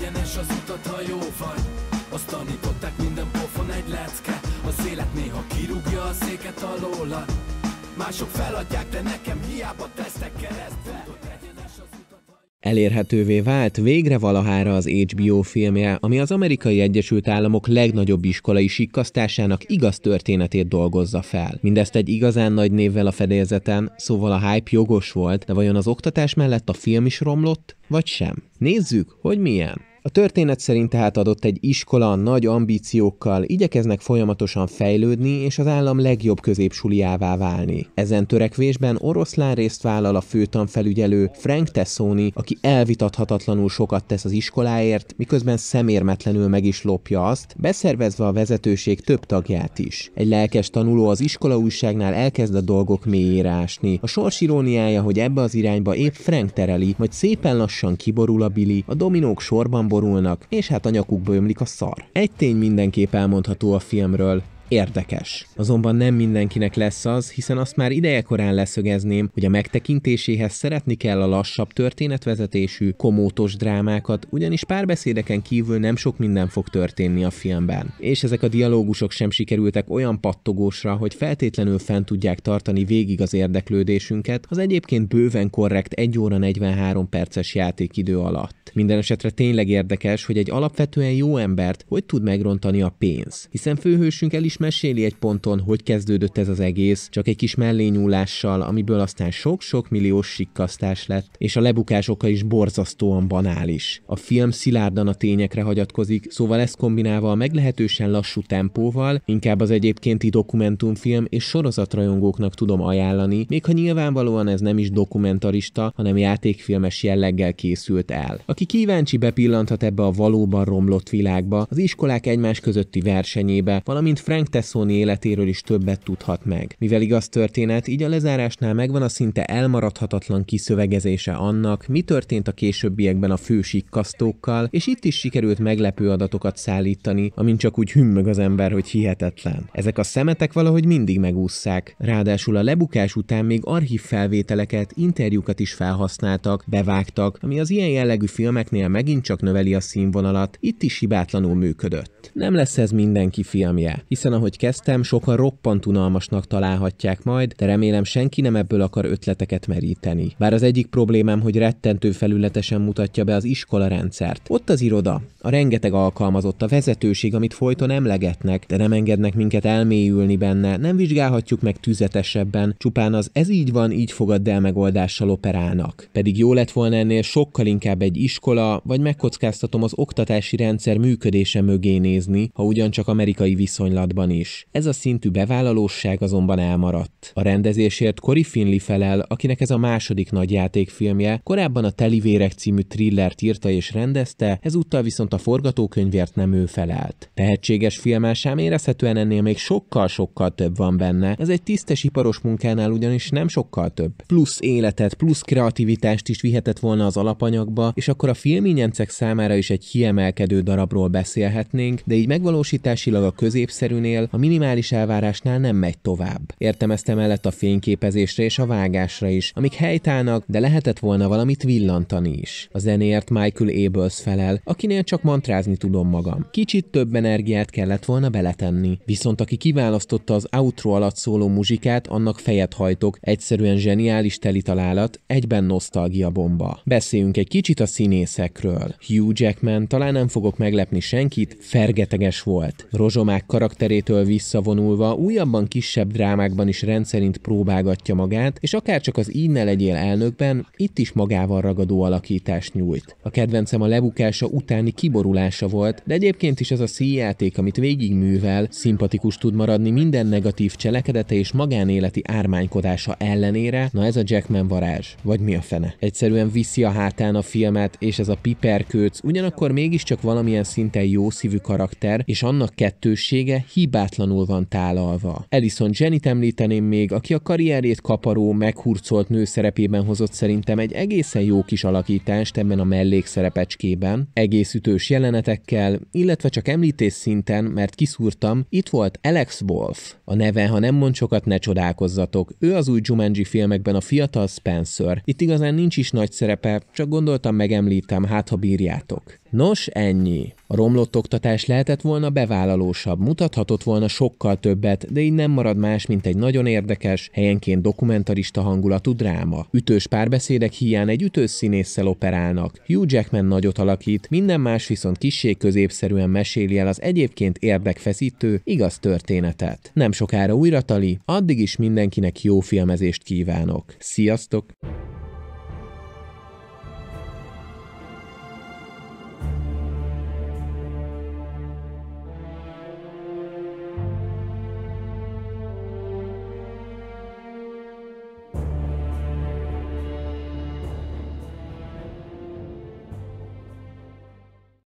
Egyenes az utat, ha jó vagy Azt tanították minden pofon egy lecke Az élet néha kirúgja a széket alóla Mások feladják, de nekem hiába te Elérhetővé vált végre valahára az HBO filmje, ami az Amerikai Egyesült Államok legnagyobb iskolai sikkasztásának igaz történetét dolgozza fel. Mindezt egy igazán nagy névvel a fedélzeten, szóval a hype jogos volt, de vajon az oktatás mellett a film is romlott, vagy sem? Nézzük, hogy milyen. A történet szerint tehát adott egy iskola nagy ambíciókkal, igyekeznek folyamatosan fejlődni és az állam legjobb középsuliává válni. Ezen törekvésben oroszlán részt vállal a főtanfelügyelő Frank Tessoni, aki elvitathatatlanul sokat tesz az iskoláért, miközben szemérmetlenül meg is lopja azt, beszervezve a vezetőség több tagját is. Egy lelkes tanuló az iskola újságnál elkezd a dolgok mélyére ásni. A sors iróniája, hogy ebbe az irányba épp Frank tereli, majd szépen lassan kiborul a Billy, a dominók sorban borulnak, és hát a nyakukba ömlik a szar. Egy tény mindenképp elmondható a filmről, érdekes. Azonban nem mindenkinek lesz az, hiszen azt már idejekorán leszögezném, hogy a megtekintéséhez szeretni kell a lassabb történetvezetésű, komótos drámákat, ugyanis párbeszédeken kívül nem sok minden fog történni a filmben. És ezek a dialógusok sem sikerültek olyan pattogósra, hogy feltétlenül fent tudják tartani végig az érdeklődésünket az egyébként bőven korrekt 1 óra 43 perces játékidő alatt lett. Minden esetre tényleg érdekes, hogy egy alapvetően jó embert hogy tud megrontani a pénz. Hiszen főhősünk el is meséli egy ponton, hogy kezdődött ez az egész, csak egy kis mellényúlással, amiből aztán sok-sok milliós sikkasztás lett, és a lebukás oka is borzasztóan banális. A film szilárdan a tényekre hagyatkozik, szóval ezt kombinálva a meglehetősen lassú tempóval, inkább az egyébkénti dokumentumfilm és sorozatrajongóknak tudom ajánlani, még ha nyilvánvalóan ez nem is dokumentarista, hanem játékfilmes jelleggel készült el. A aki kíváncsi bepillanthat ebbe a valóban romlott világba, az iskolák egymás közötti versenyébe, valamint Frank Tessoni életéről is többet tudhat meg. Mivel igaz történet, így a lezárásnál megvan a szinte elmaradhatatlan kiszövegezése annak, mi történt a későbbiekben a fősikkasztókkal, és itt is sikerült meglepő adatokat szállítani, amint csak úgy hümmög az ember, hogy hihetetlen. Ezek a szemetek valahogy mindig megúszszák. Ráadásul a lebukás után még archív felvételeket, interjúkat is felhasználtak, bevágtak, ami az ilyen jellegű film filmeknél megint csak növeli a színvonalat, itt is hibátlanul működött. Nem lesz ez mindenki filmje, hiszen ahogy kezdtem, sokan roppant unalmasnak találhatják majd, de remélem senki nem ebből akar ötleteket meríteni. Bár az egyik problémám, hogy rettentő felületesen mutatja be az iskola rendszert. Ott az iroda, a rengeteg alkalmazott, a vezetőség, amit folyton emlegetnek, de nem engednek minket elmélyülni benne, nem vizsgálhatjuk meg tüzetesebben, csupán az ez így van, így fogadd el megoldással operálnak. Pedig jó lett volna ennél sokkal inkább egy iskola, vagy megkockáztatom az oktatási rendszer működése mögé nézni, ha ugyancsak amerikai viszonylatban is. Ez a szintű bevállalóság azonban elmaradt. A rendezésért Cory Finley felel, akinek ez a második nagy játékfilmje, korábban a Telivérek című thrillert írta és rendezte, ezúttal viszont a forgatókönyvért nem ő felelt. Tehetséges filmásám érezhetően ennél még sokkal-sokkal több van benne, ez egy tisztes iparos munkánál ugyanis nem sokkal több. Plusz életet, plusz kreativitást is vihetett volna az alapanyagba, és akkor a filmínyencek számára is egy kiemelkedő darabról beszélhetnénk, de így megvalósításilag a középszerűnél, a minimális elvárásnál nem megy tovább. Értemeztem mellett a fényképezésre és a vágásra is, amik helytának, de lehetett volna valamit villantani is. A zenéért Michael Abels felel, akinél csak mantrázni tudom magam. Kicsit több energiát kellett volna beletenni. Viszont aki kiválasztotta az outro alatt szóló muzsikát, annak fejet hajtok, egyszerűen zseniális találat, egyben nosztalgia bomba. Beszéljünk egy kicsit a színészekről. Hugh Jackman, talán nem fogok meglepni senkit, Fer fergeteges volt. Rozsomák karakterétől visszavonulva újabban kisebb drámákban is rendszerint próbálgatja magát, és akárcsak az így ne legyél elnökben, itt is magával ragadó alakítást nyújt. A kedvencem a lebukása utáni kiborulása volt, de egyébként is ez a szíjjáték, amit végig művel, szimpatikus tud maradni minden negatív cselekedete és magánéleti ármánykodása ellenére, na ez a Jackman varázs, vagy mi a fene. Egyszerűen viszi a hátán a filmet, és ez a piperkőc ugyanakkor mégiscsak valamilyen szinten jó szívű karakter karakter, és annak kettősége hibátlanul van tálalva. Ellison Jennyt említeném még, aki a karrierét kaparó, meghurcolt nő szerepében hozott szerintem egy egészen jó kis alakítást ebben a mellékszerepecskében, egész ütős jelenetekkel, illetve csak említés szinten, mert kiszúrtam, itt volt Alex Wolf. A neve, ha nem mond sokat, ne csodálkozzatok. Ő az új Jumanji filmekben a fiatal Spencer. Itt igazán nincs is nagy szerepe, csak gondoltam megemlítem, hát ha bírjátok. Nos, ennyi. A romlott oktatás lehetett volna bevállalósabb, mutathatott volna sokkal többet, de így nem marad más, mint egy nagyon érdekes, helyenként dokumentarista hangulatú dráma. Ütős párbeszédek hiány egy ütős színésszel operálnak. Hugh Jackman nagyot alakít, minden más viszont kissé középszerűen meséli el az egyébként érdekfeszítő, igaz történetet. Nem sokára újra tali, addig is mindenkinek jó filmezést kívánok. Sziasztok!